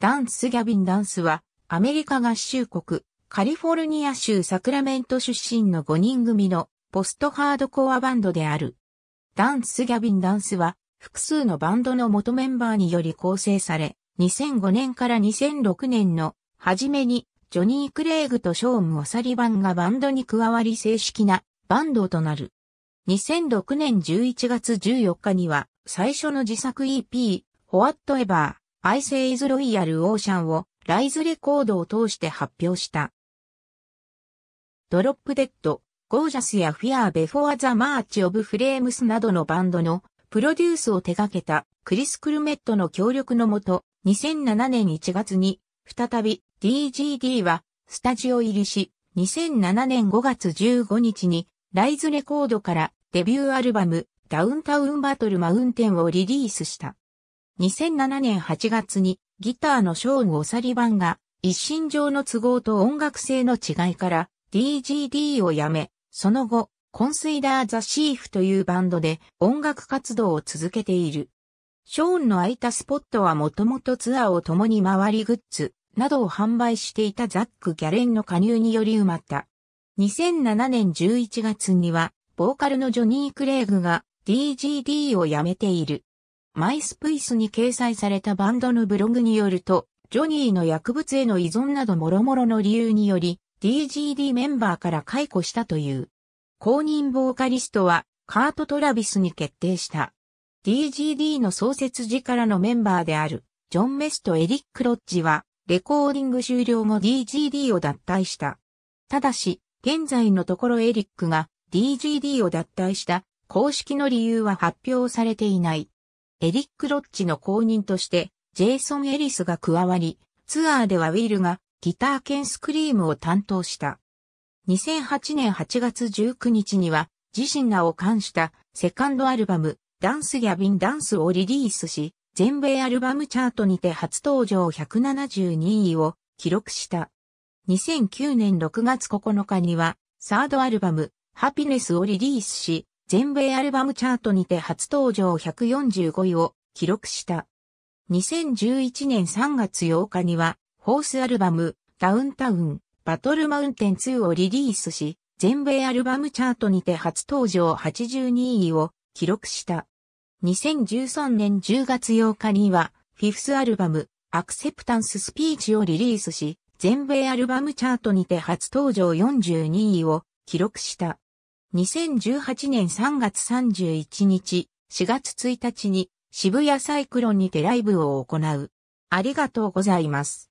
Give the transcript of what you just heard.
ダンス・ギャビン・ダンスは、アメリカ合衆国、カリフォルニア州サクラメント出身の5人組のポストハードコアバンドである。ダンス・ギャビン・ダンスは、複数のバンドの元メンバーにより構成され、2005年から2006年の初めに、ジョニー・クレイグとショーン・オサリバンがバンドに加わり正式なバンドとなる。2006年11月14日には、最初の自作 EP、ホワットエバー、アイセイズロイヤルオーシャンをライズレコードを通して発表した。ドロップデッド、ゴージャスやフィアーベフォアザマーチオブフレームスなどのバンドのプロデュースを手掛けたクリス・クルメットの協力のもと、2007年1月に再び DGD はスタジオ入りし、2007年5月15日にライズレコードからデビューアルバムダウンタウンバトルマウンテンをリリースした。2007年8月にギターのショーン・オサリバンが一身上の都合と音楽性の違いから DGD を辞め、その後、コンスイダー・ザ・シーフというバンドで音楽活動を続けている。ショーンの空いたスポットはもともとツアーを共に回りグッズなどを販売していたザック・ギャレンの加入により埋まった。2007年11月には、ボーカルのジョニー・クレイグが DGD を辞めている。マイスプイスに掲載されたバンドのブログによると、ジョニーの薬物への依存など諸々の理由により、DGD メンバーから解雇したという。公認ボーカリストは、カート・トラビスに決定した。DGD の創設時からのメンバーである、ジョン・メスとエリック・ロッジは、レコーディング終了後 DGD を脱退した。ただし、現在のところエリックが DGD を脱退した公式の理由は発表されていない。エリック・ロッチの後任として、ジェイソン・エリスが加わり、ツアーではウィルがギター兼スクリームを担当した。2008年8月19日には、自身らを冠したセカンドアルバム、ダンス・ギャビン・ダンスをリリースし、全米アルバムチャートにて初登場172位を記録した。2009年6月9日には、サードアルバム、ハピネスをリリースし、全米アルバムチャートにて初登場145位を記録した。2011年3月8日には、ホースアルバム、ダウンタウン、バトルマウンテン2をリリースし、全米アルバムチャートにて初登場82位を記録した。2013年10月8日には、フィフスアルバム、アクセプタンススピーチをリリースし、全米アルバムチャートにて初登場42位を記録した。2018年3月31日、4月1日に渋谷サイクロンにてライブを行う。ありがとうございます。